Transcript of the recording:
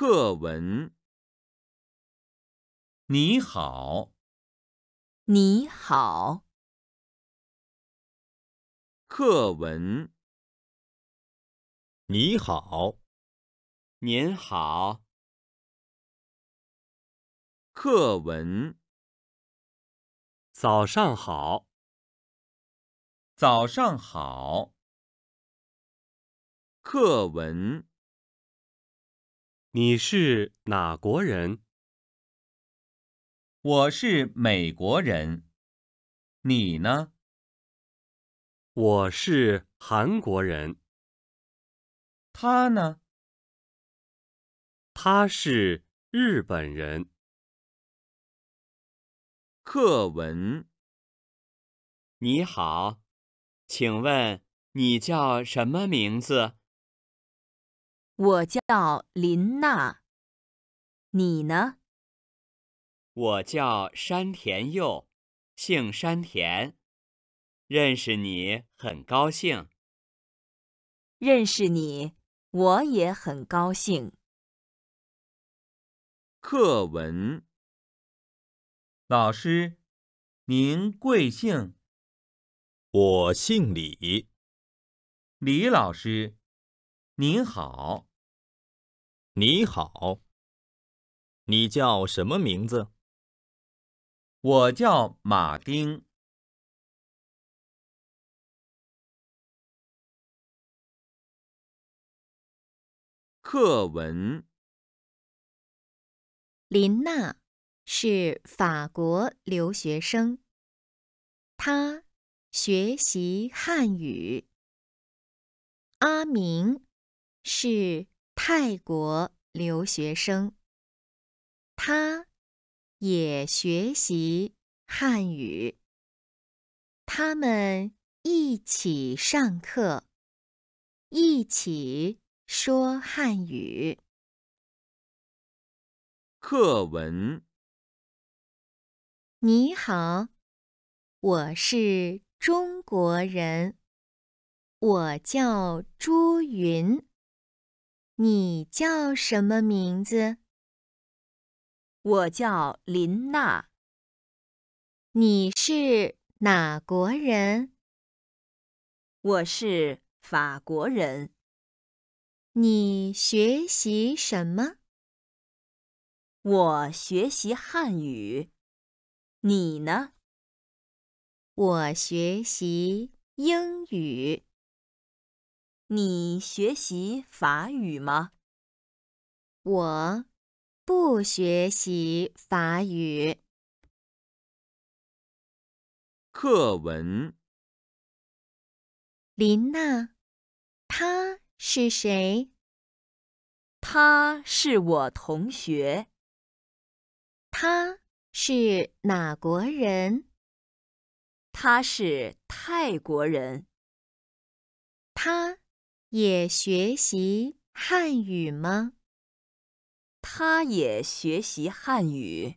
课文，你好，你好。课文，你好，您好。课文，早上好，早上好。课文。你是哪国人？我是美国人。你呢？我是韩国人。他呢？他是日本人。课文。你好，请问你叫什么名字？我叫林娜，你呢？我叫山田佑，姓山田。认识你很高兴。认识你，我也很高兴。课文，老师，您贵姓？我姓李。李老师，您好。你好，你叫什么名字？我叫马丁。课文：林娜是法国留学生，她学习汉语。阿明是。泰国留学生，他也学习汉语。他们一起上课，一起说汉语。课文：你好，我是中国人，我叫朱云。你叫什么名字？我叫林娜。你是哪国人？我是法国人。你学习什么？我学习汉语。你呢？我学习英语。你学习法语吗？我不学习法语。课文。林娜，他是谁？他是我同学。他是哪国人？他是泰国人。他。也学习汉语吗？他也学习汉语。